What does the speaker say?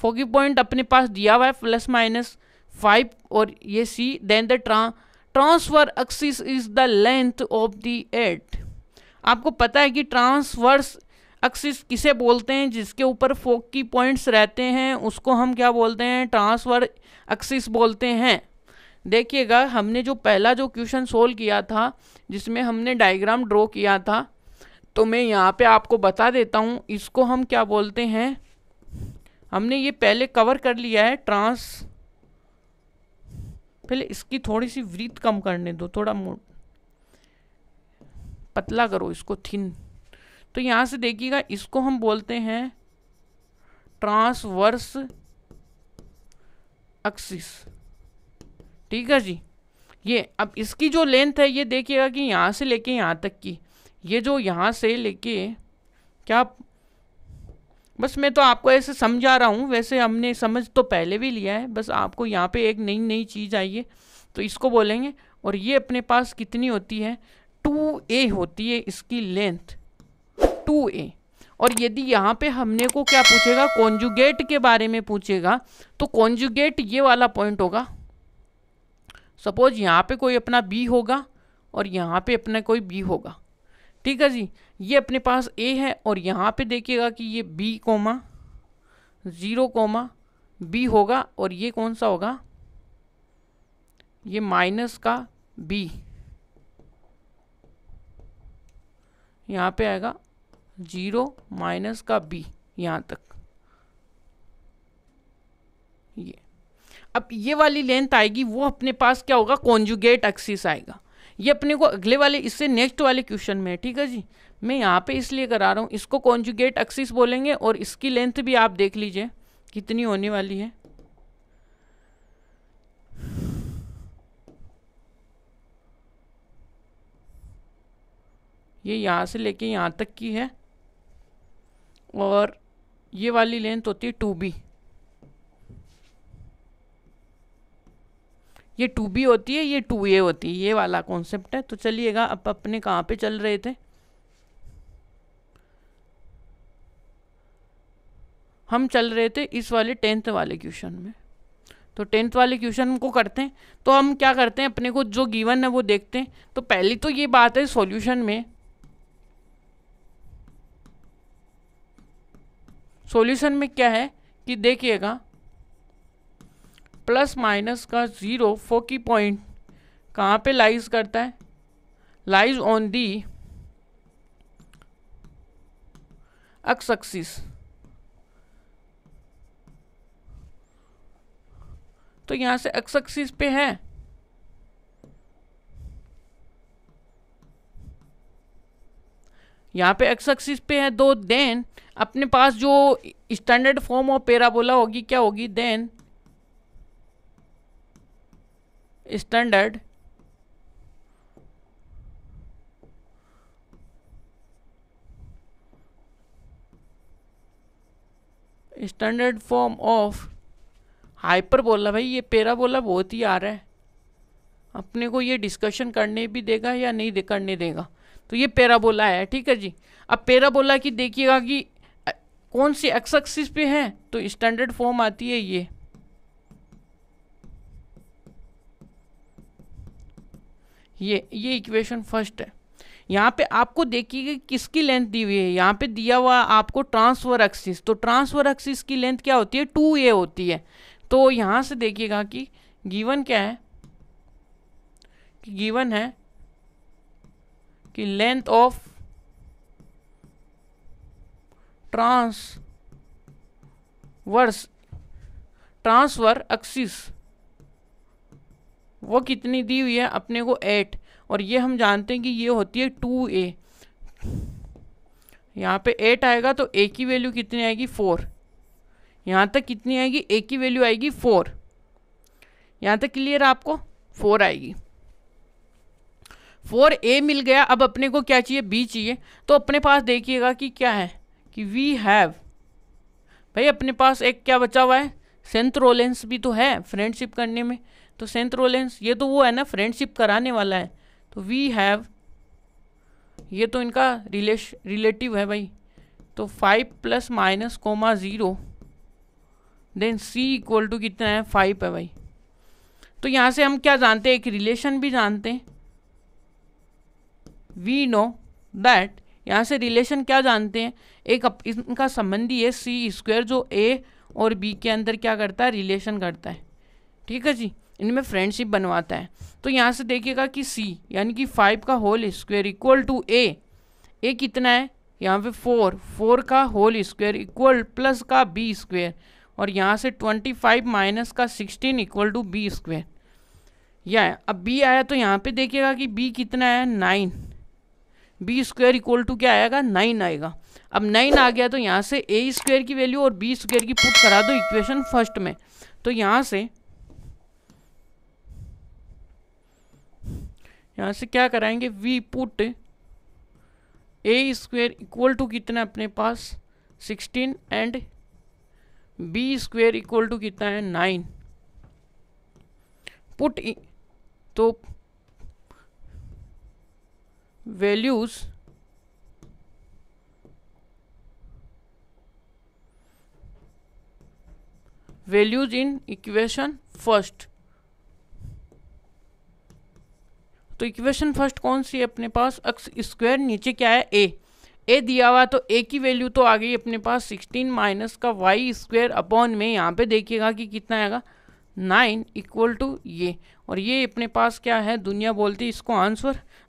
फोकी point अपने पास दिया हुआ है प्लस माइनस फाइव और ये C then the trans transfer axis is the length of the eight आपको पता है कि ट्रांसवर्स एक्सिस किसे बोलते हैं जिसके ऊपर फोक की पॉइंट्स रहते हैं उसको हम क्या बोलते हैं ट्रांसफर एक्सिस बोलते हैं देखिएगा हमने जो पहला जो क्वेश्चन सोल्व किया था जिसमें हमने डायग्राम ड्रॉ किया था तो मैं यहाँ पे आपको बता देता हूँ इसको हम क्या बोलते हैं हमने ये पहले कवर कर लिया है ट्रांस पहले इसकी थोड़ी सी वृत कम करने दो थोड़ा मोट पतला करो इसको थिन तो यहाँ से देखिएगा इसको हम बोलते हैं ट्रांसवर्स एक्सिस ठीक है जी ये अब इसकी जो लेंथ है ये देखिएगा कि यहाँ से लेके यहाँ तक की ये जो यहाँ से लेके क्या बस मैं तो आपको ऐसे समझा रहा हूँ वैसे हमने समझ तो पहले भी लिया है बस आपको यहाँ पे एक नई नई चीज़ आई है तो इसको बोलेंगे और ये अपने पास कितनी होती है टू ए होती है इसकी लेंथ टू ए और यदि यहाँ पे हमने को क्या पूछेगा कॉन्जुगेट के बारे में पूछेगा तो कॉन्जुगेट ये वाला पॉइंट होगा सपोज यहाँ पे कोई अपना बी होगा और यहाँ पे अपना कोई बी होगा ठीक है जी ये अपने पास ए है और यहाँ पे देखिएगा कि ये B comma zero comma B होगा और ये कौन सा होगा ये माइनस का बी यहाँ पे आएगा ज़ीरो माइनस का बी यहाँ तक ये अब ये वाली लेंथ आएगी वो अपने पास क्या होगा कॉन्जुगेट एक्सिस आएगा ये अपने को अगले वाले इससे नेक्स्ट वाले क्वेश्चन में है ठीक है जी मैं यहाँ पे इसलिए करा रहा हूँ इसको कॉन्जुगेट एक्सिस बोलेंगे और इसकी लेंथ भी आप देख लीजिए कितनी होने वाली है ये यहाँ से लेके यहाँ तक की है और ये वाली लेंथ होती है टू बी ये टू बी होती है ये टू ए होती है ये वाला कॉन्सेप्ट है तो चलिएगा अब अपने कहाँ पे चल रहे थे हम चल रहे थे इस वाले टेंथ वाले क्वेश्चन में तो टेंथ वाले क्वेश्चन को करते हैं तो हम क्या करते हैं अपने को जो गिवन है वो देखते हैं तो पहली तो ये बात है सॉल्यूशन में सॉल्यूशन में क्या है कि देखिएगा प्लस माइनस का ज़ीरो फोकी पॉइंट कहाँ पे लाइज करता है लाइज ऑन दी अक्स एक्सिस तो यहाँ से एक्स एक्सिस पे है यहाँ पे एक्स एक्सिस पे है दो देन अपने पास जो स्टैंडर्ड फॉर्म ऑफ पेराबोला होगी क्या होगी then standard standard form of hyperbola भाई ये पेरा बोला बहुत ही आ रहा है अपने को ये डिस्कशन करने भी देगा या नहीं दे, करने देगा तो ये पैराबोला है ठीक है जी अब पैराबोला की देखिएगा कि कौन सी एक्स एक्सिस पे है तो स्टैंडर्ड फॉर्म आती है ये ये ये इक्वेशन फर्स्ट है यहाँ पे आपको देखिए किसकी लेंथ दी हुई है यहाँ पे दिया हुआ आपको ट्रांसफर एक्सिस तो ट्रांसफर एक्सिस की लेंथ क्या होती है टू ए होती है तो यहाँ से देखिएगा कि गिवन क्या है कि गिवन है कि length of transverse transfer axis वो कितनी दी हुई है अपने को एट और ये हम जानते हैं कि ये होती है टू ए यहाँ पे एट आएगा तो ए की वैल्यू कितनी आएगी फोर यहाँ तक कितनी आएगी ए की वैल्यू आएगी फोर यहाँ तक क्लियर आपको फोर आएगी फोर ए मिल गया अब अपने को क्या चाहिए बी चाहिए तो अपने पास देखिएगा कि क्या है कि वी हैव भाई अपने पास एक क्या बचा हुआ है सेंथ रोलेंस भी तो है फ्रेंडशिप करने में तो सेंथ रोलेंस ये तो वो है ना फ्रेंडशिप कराने वाला है तो वी हैव ये तो इनका रिलेश रिलेटिव है भाई तो five plus minus comma zero then C equal to कितना है फाइव है भाई तो यहाँ से हम क्या जानते हैं एक रिलेशन भी जानते हैं वी नो दैट यहाँ से रिलेशन क्या जानते हैं एक इनका संबंधी है सी स्क्वायर जो ए और बी के अंदर क्या करता है रिलेशन करता है ठीक है जी इनमें फ्रेंडशिप बनवाता है तो यहाँ से देखिएगा कि सी यानी कि फाइव का whole square equal to A A कितना है यहाँ पे फोर फोर का होल स्क्वायर इक्वल प्लस का बी स्क्वायर और यहाँ से ट्वेंटी फाइव माइनस का sixteen equal to B square यह अब बी आया तो यहाँ पे देखिएगा कि बी कितना है nine B square equal to क्या आएगा नाइन आएगा अब नाइन आ गया तो यहाँ से ए स्क्वेयर की वैल्यू और बी स्क्वेयर की पुट करा दो इक्वेशन फर्स्ट में तो यहाँ से यहाँ से क्या कराएंगे we put A square equal to कितना अपने पास sixteen and B square equal to कितना है नाइन पुट तो values values in equation first तो इक्वेशन फर्स्ट कौन सी है अपने पास एक्स स्क्वायर नीचे क्या है ए ए दिया हुआ तो ए की वैल्यू तो आ गई अपने पास सिक्सटीन माइनस का वाई स्क्वायर अपॉन में यहाँ पे देखिएगा कि कितना आएगा नाइन इक्वल टू ये और ये अपने पास क्या है दुनिया बोलती इसको आंसर